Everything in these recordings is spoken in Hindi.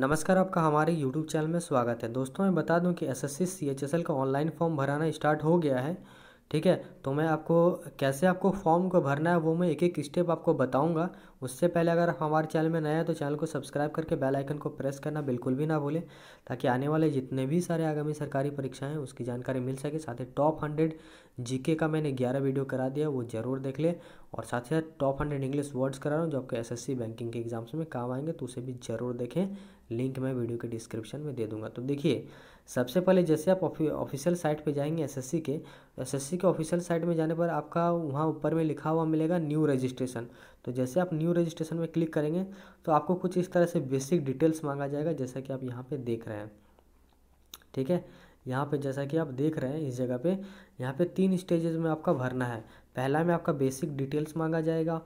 नमस्कार आपका हमारे यूट्यूब चैनल में स्वागत है दोस्तों मैं बता दूं कि एस एल का ऑनलाइन फॉर्म भराना स्टार्ट हो गया है ठीक है तो मैं आपको कैसे आपको फॉर्म को भरना है वो मैं एक एक स्टेप आपको बताऊंगा उससे पहले अगर आप हमारे चैनल में नए हैं तो चैनल को सब्सक्राइब करके बेल आइकन को प्रेस करना बिल्कुल भी ना भूलें ताकि आने वाले जितने भी सारे आगामी सरकारी परीक्षाएं हैं उसकी जानकारी मिल सके साथ ही टॉप हंड्रेड जीके का मैंने ग्यारह वीडियो करा दिया वो ज़रूर देख लें और साथ ही साथ टॉप हंड्रेड इंग्लिश वर्ड्स करा रहा हूँ जो आपके एस बैंकिंग के एग्जाम्स में काम आएंगे तो उसे भी ज़रूर देखें लिंक मैं वीडियो के डिस्क्रिप्शन में दे दूंगा तो देखिए सबसे पहले जैसे आप ऑफिशियल साइट पे जाएंगे एसएससी के एसएससी के ऑफिशियल साइट में जाने पर आपका वहाँ ऊपर में लिखा हुआ मिलेगा न्यू रजिस्ट्रेशन तो जैसे आप न्यू रजिस्ट्रेशन में क्लिक करेंगे तो आपको कुछ इस तरह से बेसिक डिटेल्स मांगा जाएगा जैसा कि आप यहाँ पर देख रहे हैं ठीक है यहाँ पे जैसा कि आप देख रहे हैं इस जगह पे यहाँ पे तीन स्टेजेस में आपका भरना है पहला में आपका बेसिक डिटेल्स मांगा जाएगा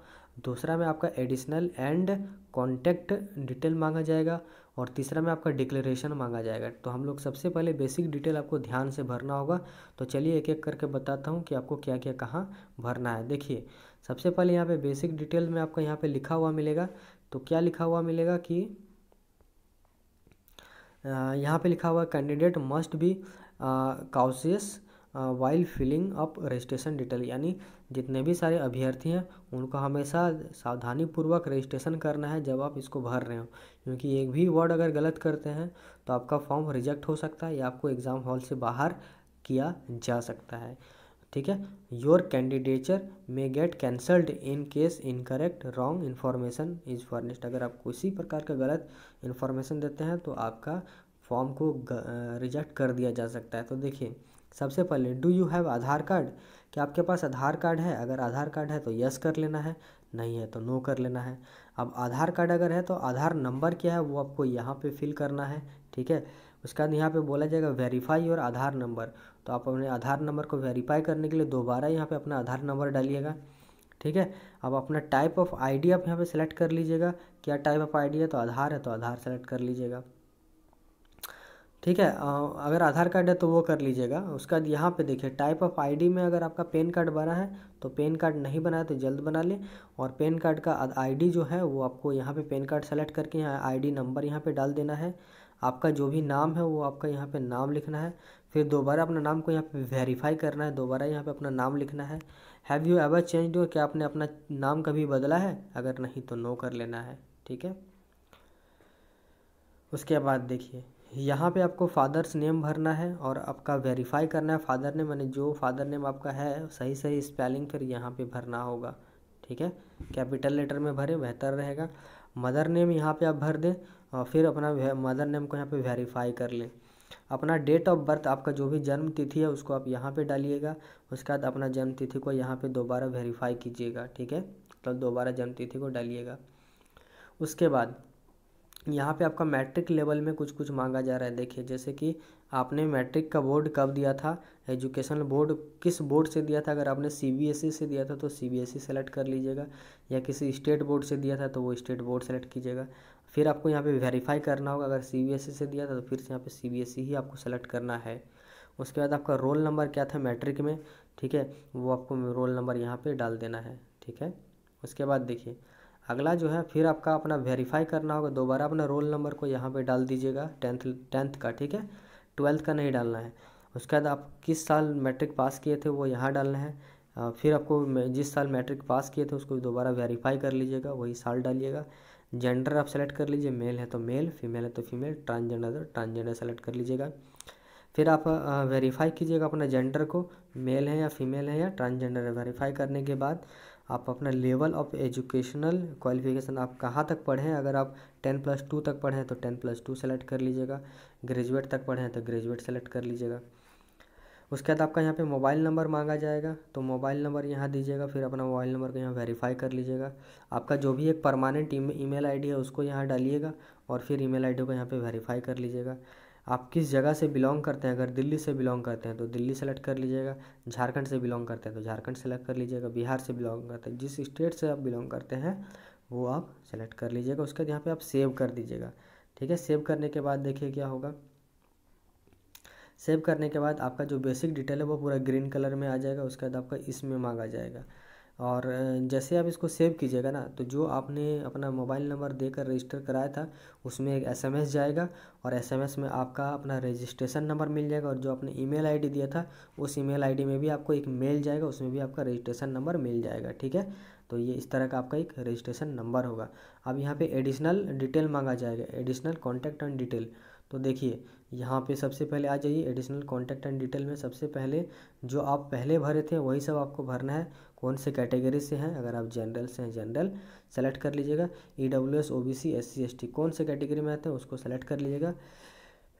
दूसरा में आपका एडिशनल एंड कॉन्टैक्ट डिटेल मांगा जाएगा और तीसरा में आपका डिक्लेरेशन मांगा जाएगा तो हम लोग सबसे पहले बेसिक डिटेल आपको ध्यान से भरना होगा तो चलिए एक एक करके बताता हूँ कि आपको क्या क्या कहाँ भरना है देखिए सबसे पहले यहाँ पे बेसिक डिटेल में आपका यहाँ पे लिखा हुआ मिलेगा तो क्या लिखा हुआ मिलेगा कि यहाँ पे लिखा हुआ candidate must be cautious while filling up registration detail यानी जितने भी सारे अभ्यर्थी हैं उनको हमेशा सावधानीपूर्वक रजिस्ट्रेशन करना है जब आप इसको भर रहे हो क्योंकि एक भी वर्ड अगर गलत करते हैं तो आपका फॉर्म रिजेक्ट हो सकता है या आपको एग्ज़ाम हॉल से बाहर किया जा सकता है ठीक है your candidature may get cancelled in case incorrect wrong information is furnished अगर आप किसी प्रकार का गलत इन्फॉर्मेशन देते हैं तो आपका फॉर्म को रिजेक्ट कर दिया जा सकता है तो देखिए सबसे पहले do you have Aadhaar card क्या आपके पास आधार कार्ड है अगर आधार कार्ड है तो यस कर लेना है नहीं है तो नो कर लेना है अब आधार कार्ड अगर है तो आधार नंबर क्या है वो आपको यहाँ पे फिल करना है ठीक है उसके बाद यहाँ पे बोला जाएगा वेरीफाई और आधार नंबर तो आप अपने आधार नंबर को वेरीफाई करने के लिए दोबारा यहाँ पे अपना आधार नंबर डालिएगा ठीक है अब अपना टाइप ऑफ आईडी आप यहाँ पे सिलेक्ट कर लीजिएगा क्या टाइप ऑफ आईडी है तो आधार है तो आधार सेलेक्ट कर लीजिएगा ठीक है अगर आधार कार्ड है तो वो कर लीजिएगा उसका यहाँ पे देखिए टाइप ऑफ आईडी में अगर आपका पेन कार्ड बना है तो पेन कार्ड नहीं बना है तो जल्द बना लें और पेन कार्ड का आईडी जो है वो आपको यहाँ पे पेन कार्ड सेलेक्ट करके यहाँ आईडी नंबर यहाँ पे डाल देना है आपका जो भी नाम है वो आपका यहाँ पर नाम लिखना है फिर दोबारा अपना नाम को यहाँ पर वेरीफाई करना है दोबारा यहाँ पर अपना नाम लिखना है have you ever changed क्या आपने अपना नाम कभी बदला है अगर नहीं तो नो कर लेना है ठीक है उसके बाद देखिए यहाँ पे आपको फादर्स नेम भरना है और आपका वेरीफाई करना है फादर नेम मैंने जो फादर नेम आपका है सही सही स्पेलिंग फिर यहाँ पे भरना होगा ठीक है कैपिटल लेटर में भरें बेहतर रहेगा मदर नेम यहाँ पे आप भर दें और फिर अपना मदर नेम को यहाँ पे वेरीफाई कर लें अपना डेट ऑफ बर्थ आपका जो भी जन्म तिथि है उसको आप यहाँ पर डालिएगा उसके बाद अपना जन्म तिथि को यहाँ पर दोबारा वेरीफाई कीजिएगा ठीक है मतलब तो दोबारा जन्म तिथि को डालिएगा उसके बाद यहाँ पे आपका मैट्रिक लेवल में कुछ कुछ मांगा जा रहा है देखिए जैसे कि आपने मैट्रिक का बोर्ड कब दिया था एजुकेशन बोर्ड किस बोर्ड से दिया था अगर आपने सीबीएसई e से दिया था तो सीबीएसई e सेलेक्ट कर लीजिएगा या किसी स्टेट बोर्ड से दिया था तो वो स्टेट बोर्ड सेलेक्ट कीजिएगा फिर आपको यहाँ पे वेरीफाई करना होगा अगर सीबीएसई e से दिया था तो फिर से यहाँ पे सीबीएसई ही आपको सेलेक्ट करना है उसके बाद आपका रोल नंबर क्या था मैट्रिक में ठीक है वो आपको रोल नंबर यहाँ पर डाल देना है ठीक है उसके बाद देखिए अगला जो है फिर आपका अपना वेरीफाई करना होगा दोबारा अपना रोल नंबर को यहाँ पे डाल दीजिएगा टेंथ टेंथ का ठीक है ट्वेल्थ का नहीं डालना है उसके बाद आप किस साल मैट्रिक पास किए थे वो यहाँ डालना है फिर आपको जिस साल मैट्रिक पास किए थे उसको दोबारा वेरीफाई कर लीजिएगा वही साल डालिएगा जेंडर आप सेलेक्ट कर लीजिए मेल है तो मेल फीमेल है तो फीमेल ट्रांसजेंडर है ट्रांसजेंडर तो सेलेक्ट कर लीजिएगा फिर आप वेरीफाई कीजिएगा अपना जेंडर को मेल है या फीमेल है या ट्रांसजेंडर है वेरीफाई करने के बाद आप अपना लेवल ऑफ एजुकेशनल क्वालिफिकेशन आप कहाँ तक पढ़े हैं अगर आप टेन प्लस टू तक पढ़े हैं तो टेन प्लस टू सेलेक्ट कर लीजिएगा ग्रेजुएट तक पढ़े हैं तो ग्रेजुएट सेलेक्ट कर लीजिएगा उसके बाद आपका यहाँ पे मोबाइल नंबर मांगा जाएगा तो मोबाइल नंबर यहाँ दीजिएगा फिर अपना मोबाइल नंबर को यहाँ वेरीफाई कर लीजिएगा आपका जो भी एक परमानेंट ईमेल आईडी है उसको यहाँ डालिएगा और फिर ईमेल आईडी को यहाँ पे वेरीफाई कर लीजिएगा आप किस जगह से बिलोंग करते हैं अगर दिल्ली से बिलोंग करते हैं तो दिल्ली सेलेक्ट कर लीजिएगा झारखंड से बिलोंग करते हैं तो झारखंड सेलेक्ट कर लीजिएगा बिहार से बिलोंग करते हैं जिस स्टेट से आप बिलोंग करते हैं वो आप सेलेक्ट कर लीजिएगा उसके बाद यहाँ पर आप सेव कर दीजिएगा ठीक है सेव करने के बाद देखिए क्या होगा सेव करने के बाद आपका जो बेसिक डिटेल है वो पूरा ग्रीन कलर में आ जाएगा उसके बाद आपका इसमें मांगा जाएगा और जैसे आप इसको सेव कीजिएगा ना तो जो आपने अपना मोबाइल नंबर देकर रजिस्टर कराया था उसमें एक एसएमएस जाएगा और एसएमएस में आपका अपना रजिस्ट्रेशन नंबर मिल जाएगा और जो आपने ईमेल आईडी दिया था उस ईमेल आईडी में भी आपको एक मेल जाएगा उसमें भी आपका रजिस्ट्रेशन नंबर मिल जाएगा ठीक है तो ये इस तरह का आपका एक रजिस्ट्रेशन नंबर होगा अब यहाँ पे एडिशनल डिटेल मांगा जाएगा एडिशनल कॉन्टैक्ट एंड डिटेल तो देखिए यहाँ पे सबसे पहले आ जाइए एडिशनल कॉन्टैक्ट एंड डिटेल में सबसे पहले जो आप पहले भरे थे वही सब आपको भरना है कौन से कैटेगरी से हैं अगर आप जनरल से हैं जनरल सेलेक्ट कर लीजिएगा E W S O B C S C S T कौन से कैटेगरी में आते हैं उसको सेलेक्ट कर लीजिएगा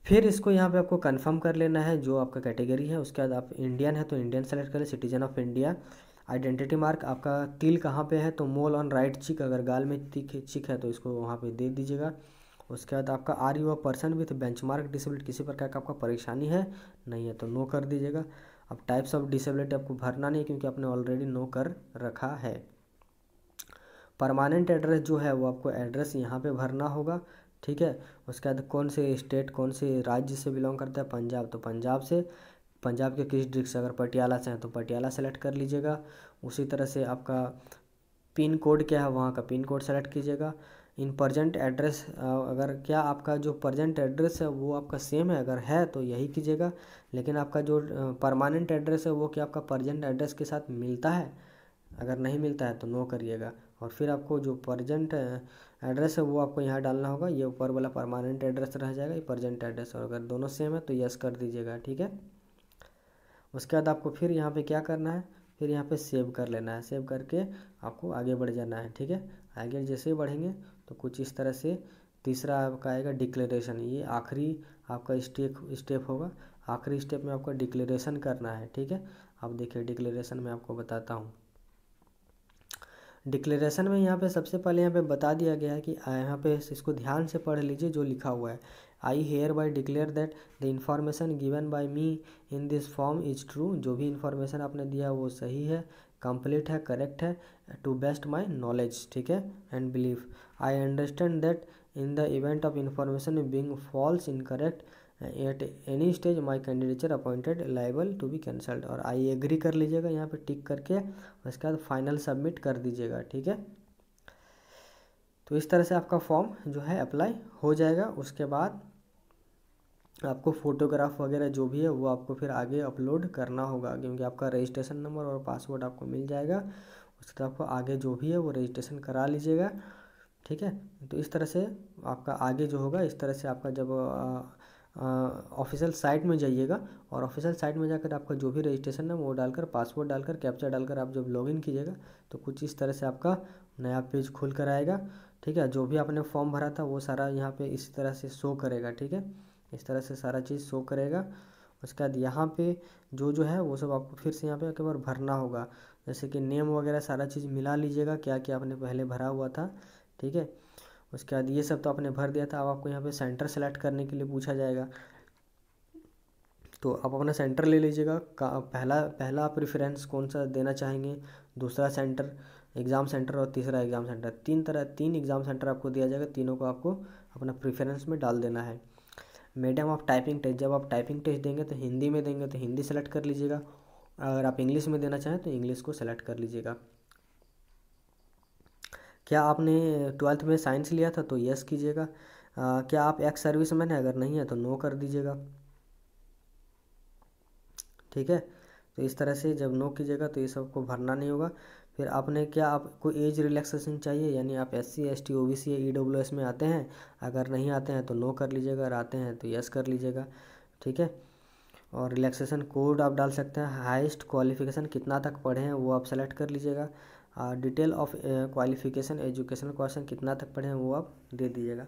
फिर इसको यहाँ पे आपको कंफर्म कर लेना है जो आपका कैटेगरी है उसके बाद आप इंडियन है तो इंडियन सेलेक्ट करें citizen of India identity mark आपका तिल कहाँ पे है तो मोल ऑन राइट चिक अगर गाल में तिक चिक है तो इसको वहाँ पे दे दीजिएगा उसके बाद आपका are you a person with benchmark disability किसी प्रकार का आपका परेशानी है नहीं है तो नो कर दीजिएगा अब टाइप्स ऑफ डिसेबिलिटी आपको भरना नहीं क्योंकि आपने ऑलरेडी नो कर रखा है परमानेंट एड्रेस जो है वो आपको एड्रेस यहाँ पे भरना होगा ठीक है उसके बाद कौन से स्टेट कौन से राज्य से बिलोंग करता है पंजाब तो पंजाब से पंजाब के किस डिस्ट्रिक्ट से अगर पटियाला से हैं तो पटियाला सेलेक्ट कर लीजिएगा उसी तरह से आपका पिन कोड क्या है वहाँ का पिन कोड सेलेक्ट कीजिएगा इन प्रजेंट एड्रेस अगर क्या आपका जो प्रजेंट एड्रेस है वो आपका सेम है अगर है तो यही कीजिएगा लेकिन आपका जो परमानेंट एड्रेस है वो क्या आपका प्रजेंट एड्रेस के साथ मिलता है अगर नहीं मिलता है तो नो करिएगा और फिर आपको जो प्रजेंट एड्रेस है वो आपको यहाँ डालना होगा ये ऊपर वाला परमानेंट एड्रेस रह जाएगा ये प्रजेंट एड्रेस और अगर दोनों सेम है तो यस कर दीजिएगा ठीक है उसके बाद आपको फिर यहाँ पे क्या करना है फिर यहाँ पे सेव कर लेना है सेव करके आपको आगे बढ़ जाना है ठीक है आगे जैसे ही बढ़ेंगे तो कुछ इस तरह से तीसरा आपका आएगा डिक्लेरेशन ये आखिरी आपका स्टेप स्टेप होगा आखिरी स्टेप में आपका डिक्लेरेशन करना है ठीक है आप देखिए डिक्लेरेशन में आपको बताता हूँ डिक्लेरेशन में यहाँ पे सबसे पहले यहाँ पे बता दिया गया है कि यहाँ पे इसको ध्यान से पढ़ लीजिए जो लिखा हुआ है I hereby declare that the information given by me in this form is true जो भी इन्फॉर्मेशन आपने दिया वो सही है कंप्लीट है करेक्ट है टू बेस्ट माई नॉलेज ठीक है and believe I understand that in the event of information being false incorrect at any stage my candidature appointed liable to be cancelled और आई एग्री कर लीजिएगा यहाँ पर टिक करके उसके बाद फाइनल सबमिट कर दीजिएगा ठीक है तो इस तरह से आपका फॉर्म जो है अप्लाई हो जाएगा उसके बाद आपको फ़ोटोग्राफ वगैरह जो भी है वो आपको फिर आगे अपलोड करना होगा क्योंकि आपका रजिस्ट्रेशन नंबर और पासवर्ड आपको मिल जाएगा उसके बाद आपको आगे जो भी है वो रजिस्ट्रेशन करा लीजिएगा ठीक है तो इस तरह से आपका आगे जो होगा इस तरह से आपका जब ऑफिशियल साइट में जाइएगा और ऑफिशियल साइट में जाकर आपका जो भी रजिस्ट्रेशन है वो डालकर पासवर्ड डालकर कैप्चर डालकर आप जब लॉगिन कीजिएगा तो कुछ इस तरह से आपका नया पेज खुल कर आएगा ठीक है जो भी आपने फॉर्म भरा था वो सारा यहाँ पे इस तरह से शो करेगा ठीक है इस तरह से सारा चीज़ शो करेगा उसके बाद यहाँ पे जो जो है वो सब आपको फिर से यहाँ पे एक बार भरना होगा जैसे कि नेम वगैरह सारा चीज़ मिला लीजिएगा क्या क्या आपने पहले भरा हुआ था ठीक है उसके बाद ये सब तो आपने भर दिया था अब आपको यहाँ पे सेंटर सेलेक्ट करने के लिए पूछा जाएगा तो आप अपना सेंटर ले लीजिएगा पहला पहला प्रेफरेंस कौन सा देना चाहेंगे दूसरा सेंटर एग्ज़ाम सेंटर और तीसरा एग्ज़ाम सेंटर तीन तरह तीन एग्ज़ाम सेंटर आपको दिया जाएगा तीनों को आपको अपना प्रेफरेंस में डाल देना है मीडियम ऑफ टाइपिंग टेस्ट जब आप टाइपिंग टेस्ट देंगे तो हिंदी में देंगे तो हिंदी सेलेक्ट कर लीजिएगा अगर आप इंग्लिश में देना चाहें तो इंग्लिश को सेलेक्ट कर लीजिएगा क्या आपने ट्वेल्थ में साइंस लिया था तो यस कीजिएगा क्या आप एक्स सर्विस मैन है अगर नहीं है तो नो कर दीजिएगा ठीक है तो इस तरह से जब नो कीजिएगा तो ये सबको भरना नहीं होगा फिर आपने क्या आपको एज रिलैक्सेशन चाहिए यानी आप S C S T O B C E W S में आते हैं अगर नहीं आते हैं तो नो कर लीजिएगा अगर आते हैं तो यस कर लीजिएगा ठीक है और रिलैक्सेशन कोड आप डाल सकते हैं हाइस्ट क्वालिफिकेशन कितना तक पढ़े हैं वो आप सेलेक्ट कर लीजिएगा detail of qualification education question कितना तक पढ़े हैं वो आप दे दीजिएगा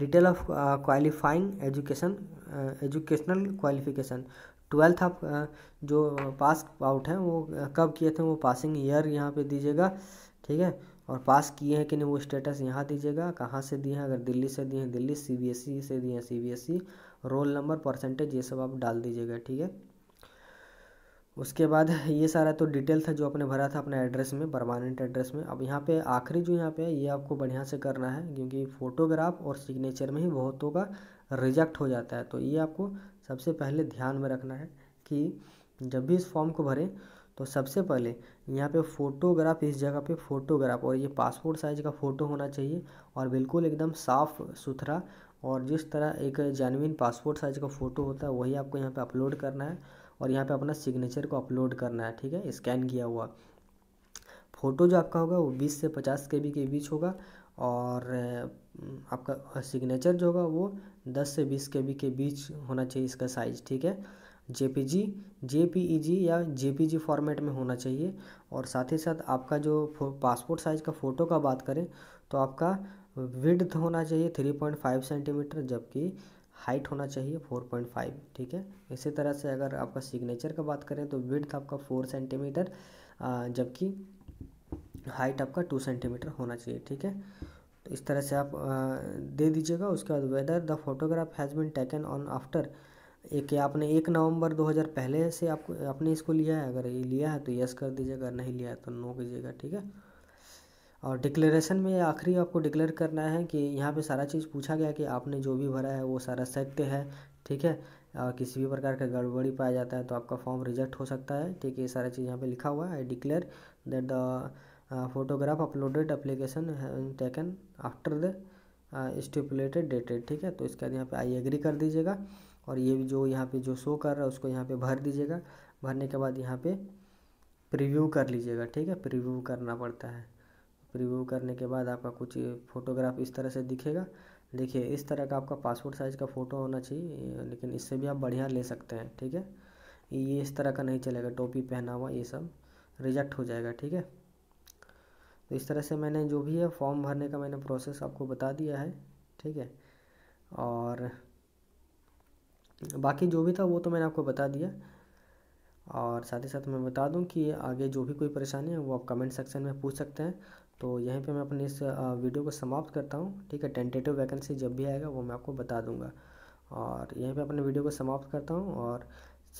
detail of qualifying education educational qualification twelfth आप जो पास आउट हैं वो कब किए थे वो पासिंग ईयर यहाँ पे दीजिएगा ठीक है और पास किए हैं कि नहीं वो स्टेटस यहाँ दीजिएगा कहाँ से दिए हैं अगर दिल्ली से दिए हैं Delhi C B S E से दिए हैं C B S E roll number percentage ये सब आप डाल दीजिएगा ठीक है उसके बाद ये सारा तो डिटेल था जो आपने भरा था अपने एड्रेस में परमानेंट एड्रेस में अब यहाँ पे आखिरी जो यहाँ पे है ये आपको बढ़िया से करना है क्योंकि फ़ोटोग्राफ और सिग्नेचर में ही बहुतों का रिजेक्ट हो जाता है तो ये आपको सबसे पहले ध्यान में रखना है कि जब भी इस फॉर्म को भरें तो सबसे पहले यहाँ पे फ़ोटोग्राफ इस जगह पे फ़ोटोग्राफ और ये पासपोर्ट साइज़ का फ़ोटो होना चाहिए और बिल्कुल एकदम साफ़ सुथरा और जिस तरह एक जेनविन पासपोर्ट साइज़ का फ़ोटो होता है वही आपको यहाँ पे अपलोड करना है और यहाँ पे अपना सिग्नेचर को अपलोड करना है ठीक है स्कैन किया हुआ फ़ोटो जो आपका होगा वो बीस से पचास के बी के बीच होगा और आपका सिग्नेचर जो होगा वो 10 से 20 के बी के बीच होना चाहिए इसका साइज ठीक है जेपीजी जेपीईजी e या जेपीजी फॉर्मेट में होना चाहिए और साथ ही साथ आपका जो पासपोर्ट साइज़ का फ़ोटो का बात करें तो आपका विड्थ होना चाहिए थ्री पॉइंट फाइव सेंटीमीटर जबकि हाइट होना चाहिए फोर पॉइंट फाइव ठीक है इसी तरह से अगर आपका सिग्नेचर का बात करें तो विड्थ आपका फोर सेंटीमीटर जबकि हाइट आपका टू सेंटीमीटर होना चाहिए ठीक है तो इस तरह से आप दे दीजिएगा उसके बाद whether the photograph has been taken on after एक आपने एक नवंबर 2000 पहले से आपको आपने इसको लिया है अगर ये लिया है तो यस कर दीजिएगा अगर नहीं लिया है तो नो कीजिएगा ठीक है और डिक्लेरेशन में आखिरी आपको डिक्लेयर करना है कि यहाँ पे सारा चीज़ पूछा गया कि आपने जो भी भरा है वो सारा सत्य है ठीक है और किसी भी प्रकार का गड़बड़ी पाया जाता है तो आपका फॉर्म रिजेक्ट हो सकता है ठीक है ये सारा चीज़ यहाँ पर लिखा हुआ है I declare that the photograph uploaded application taken after the stipulated dated ठीक है तो इसके बाद यहाँ पे आई एग्री कर दीजिएगा और ये जो यहाँ पे जो शो कर रहा है उसको यहाँ पे भर दीजिएगा भरने के बाद यहाँ पे प्रीव्यू कर लीजिएगा ठीक है प्रीव्यू करना पड़ता है प्रीव्यू करने के बाद आपका कुछ फोटोग्राफ इस तरह से दिखेगा देखिए इस तरह का आपका पासपोर्ट साइज़ का फ़ोटो होना चाहिए लेकिन इससे भी आप बढ़िया ले सकते हैं ठीक है ये इस तरह का नहीं चलेगा टोपी पहना हुआ ये सब रिजेक्ट हो जाएगा ठीक है तो इस तरह से मैंने जो भी है फॉर्म भरने का मैंने प्रोसेस आपको बता दिया है ठीक है और बाकी जो भी था वो तो मैंने आपको बता दिया और साथ ही साथ मैं बता दूं कि आगे जो भी कोई परेशानी है वो आप कमेंट सेक्शन में पूछ सकते हैं तो यहीं पे मैं अपने इस वीडियो को समाप्त करता हूँ ठीक है टेंटेटिव वैकेंसी जब भी आएगा वो मैं आपको बता दूंगा और यहीं पे अपने वीडियो को समाप्त करता हूँ और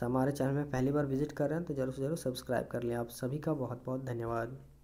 हमारे चैनल में पहली बार विजिट कर रहे हैं तो ज़रूर से ज़रूर सब्सक्राइब कर लें आप सभी का बहुत बहुत धन्यवाद